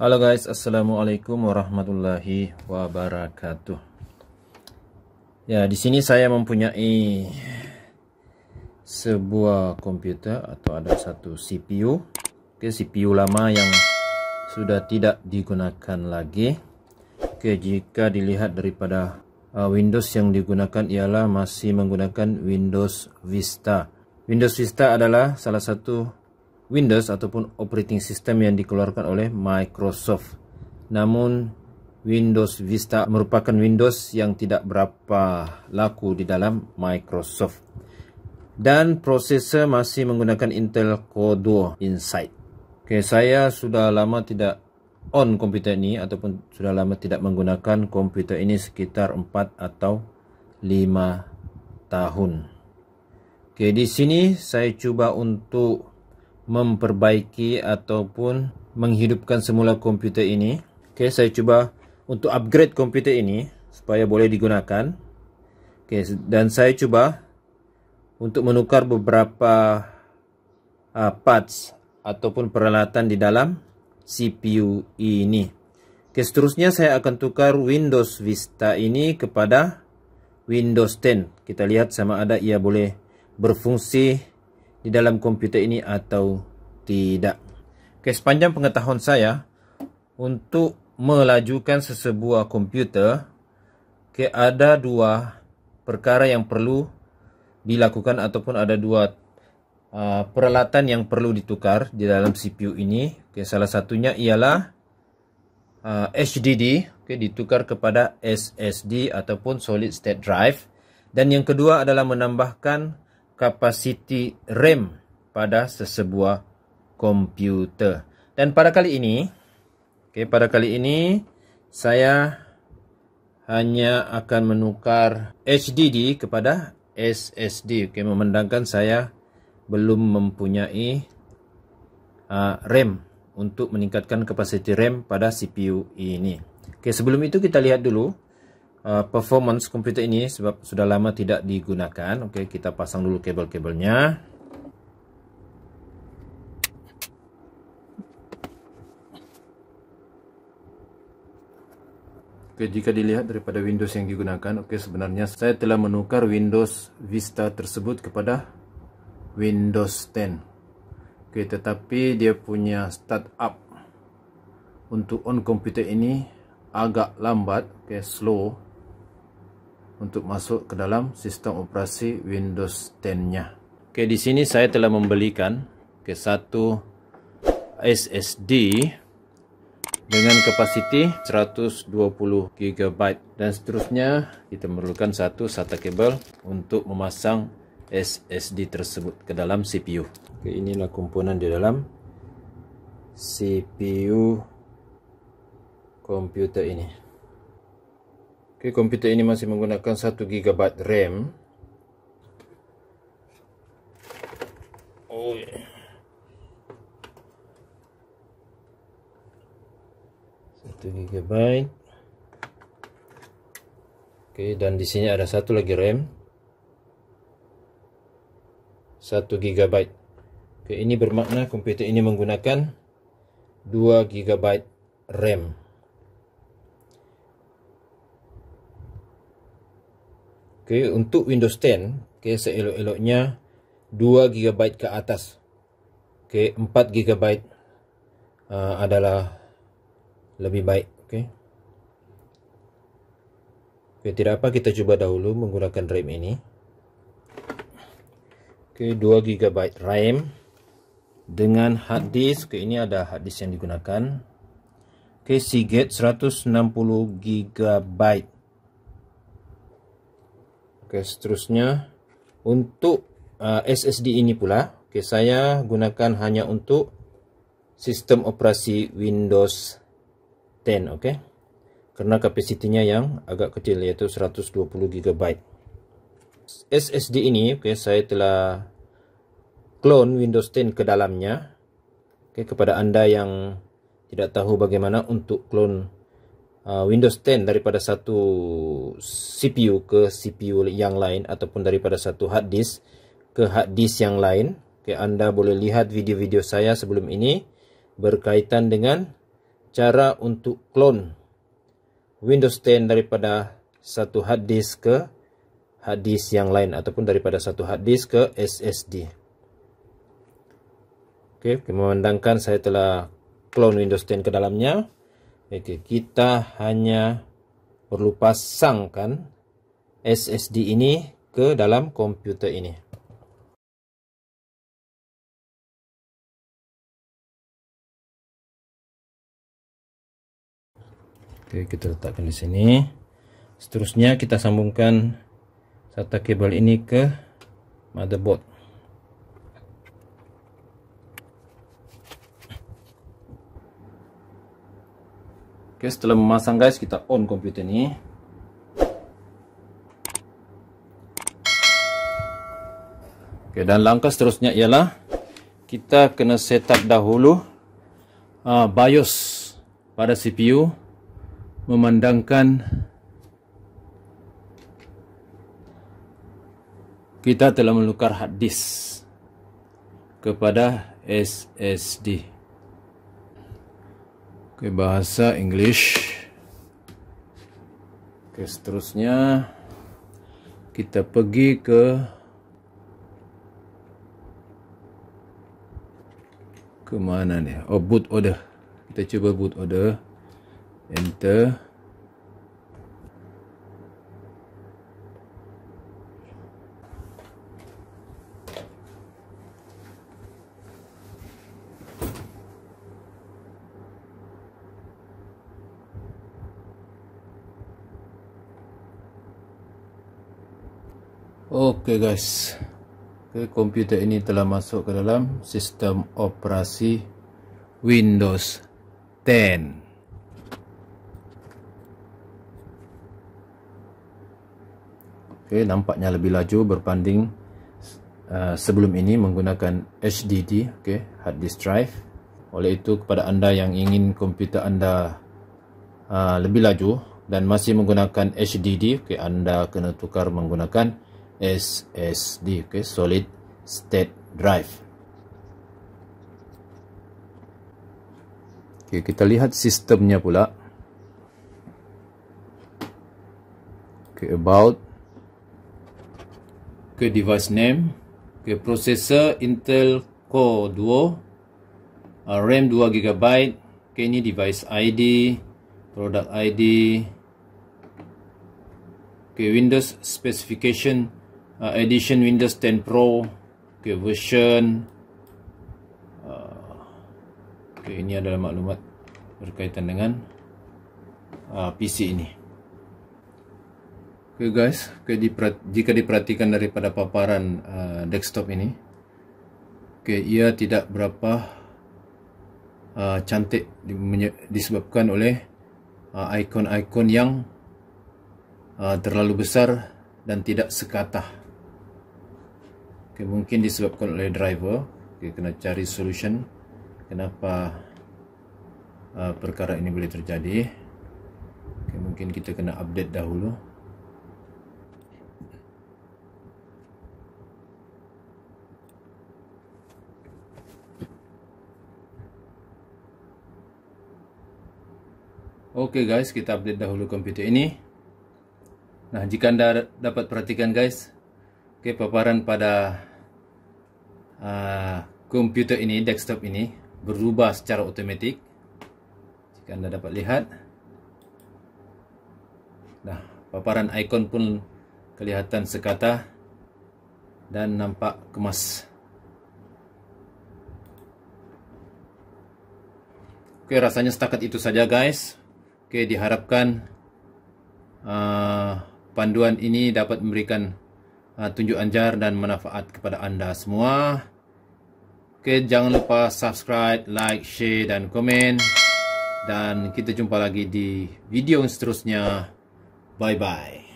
Halo guys, assalamualaikum warahmatullahi wabarakatuh. Ya, di sini saya mempunyai sebuah komputer atau ada satu CPU. Oke, CPU lama yang sudah tidak digunakan lagi. Oke, jika dilihat daripada uh, Windows yang digunakan ialah masih menggunakan Windows Vista. Windows Vista adalah salah satu Windows ataupun operating system yang dikeluarkan oleh Microsoft. Namun Windows Vista merupakan Windows yang tidak berapa laku di dalam Microsoft. Dan prosesor masih menggunakan Intel Core 2 Insight. Okay, saya sudah lama tidak on komputer ini ataupun sudah lama tidak menggunakan komputer ini sekitar 4 atau 5 tahun. Okay, di sini saya cuba untuk memperbaiki ataupun menghidupkan semula komputer ini. Okey, saya cuba untuk upgrade komputer ini supaya boleh digunakan. Okey, dan saya cuba untuk menukar beberapa uh, parts ataupun peralatan di dalam CPU ini. Okey, seterusnya saya akan tukar Windows Vista ini kepada Windows 10. Kita lihat sama ada ia boleh berfungsi di dalam komputer ini atau tidak. Okay, sepanjang pengetahuan saya, untuk melajukan sesebuah komputer, okay, ada dua perkara yang perlu dilakukan ataupun ada dua uh, peralatan yang perlu ditukar di dalam CPU ini. Okay, salah satunya ialah uh, HDD, okay, ditukar kepada SSD ataupun Solid State Drive. Dan yang kedua adalah menambahkan kapasiti RAM pada sesebuah komputer. Dan pada kali ini, okay, pada kali ini saya hanya akan menukar HDD kepada SSD. Okay, memandangkan saya belum mempunyai uh, RAM untuk meningkatkan kapasiti RAM pada CPU ini. Okay, sebelum itu kita lihat dulu Uh, performance komputer ini sebab sudah lama tidak digunakan. Okey, kita pasang dulu kabel-kabelnya. Okey, jika dilihat daripada Windows yang digunakan, okey sebenarnya saya telah menukar Windows Vista tersebut kepada Windows 10. Okey, tetapi dia punya start up untuk on komputer ini agak lambat, okey slow untuk masuk ke dalam sistem operasi Windows 10-nya. Okey, di sini saya telah membelikan ke satu SSD dengan kapasiti 120 GB dan seterusnya kita memerlukan satu SATA kabel untuk memasang SSD tersebut ke dalam CPU. Okay, inilah komponen di dalam CPU komputer ini. Okay, komputer ini masih menggunakan 1GB RAM Oh yeah. Satu gigabyte. Okay, dan di sini ada satu lagi RAM. Satu gigabyte. Okay, ini bermakna komputer ini menggunakan dua gigabyte RAM. Okay untuk Windows 10, okay seelok-eloknya 2 GB ke atas. okay 4 GB uh, adalah lebih baik, Okay, Okey, tidak apa kita cuba dahulu menggunakan RAM ini. Okay 2 GB RAM dengan hard disk. okay ini ada hard disk yang digunakan. Okay Seagate 160 GB. Okey, seterusnya untuk uh, SSD ini pula, okey saya gunakan hanya untuk sistem operasi Windows 10, okey. Kerana kapasitinya yang agak kecil iaitu 120 GB. SSD ini, okey saya telah clone Windows 10 ke dalamnya. Okey kepada anda yang tidak tahu bagaimana untuk clone Uh, Windows 10 daripada satu CPU ke CPU yang lain ataupun daripada satu hard disk ke hard disk yang lain. Okay, anda boleh lihat video-video saya sebelum ini berkaitan dengan cara untuk clone Windows 10 daripada satu hard disk ke hard disk yang lain ataupun daripada satu hard disk ke SSD. Okey, memandangkan saya telah clone Windows 10 ke dalamnya. Oke, kita hanya perlu pasangkan SSD ini ke dalam komputer ini. Oke, kita letakkan di sini. Seterusnya kita sambungkan SATA kabel ini ke motherboard. Ok setelah memasang guys kita on komputer ni Ok dan langkah seterusnya ialah Kita kena set up dahulu uh, BIOS pada CPU Memandangkan Kita telah melukar hard disk kepada SSD. Okay, bahasa English. Okay, seterusnya kita pergi ke ke mana nih? Oh, boot order. Kita cuba boot order. Enter. Okey guys. Okay, komputer ini telah masuk ke dalam sistem operasi Windows 10. Okey, nampaknya lebih laju berbanding uh, sebelum ini menggunakan HDD, okey, hard disk drive. Oleh itu kepada anda yang ingin komputer anda uh, lebih laju dan masih menggunakan HDD, okey, anda kena tukar menggunakan SSD okay, Solid State Drive okay, Kita lihat sistemnya pula okay, About okay, Device name okay, Processor Intel Core Duo uh, RAM 2GB okay, Ini device ID Product ID okay, Windows Specification uh, edition Windows 10 Pro okay version uh, okay ini adalah maklumat berkaitan dengan uh, PC ini okay guys okay jika diperhatikan daripada paparan uh, desktop ini okay ia tidak berapa uh, cantik disebabkan oleh ikon-ikon uh, yang uh, terlalu besar dan tidak sekatah okay, mungkin disebabkan oleh driver okay, kena cari solution kenapa uh, perkara ini boleh terjadi okay, mungkin kita kena update dahulu ok guys kita update dahulu komputer ini nah jika anda dapat perhatikan guys ok paparan pada uh, komputer ini, desktop ini berubah secara automatik jika anda dapat lihat nah paparan ikon pun kelihatan sekata dan nampak kemas ok rasanya setakat itu saja guys ok diharapkan uh, panduan ini dapat memberikan Ah, tunjuk anjar dan manfaat kepada anda semua. Okey, jangan lupa subscribe, like, share dan komen. Dan kita jumpa lagi di video yang seterusnya. Bye-bye.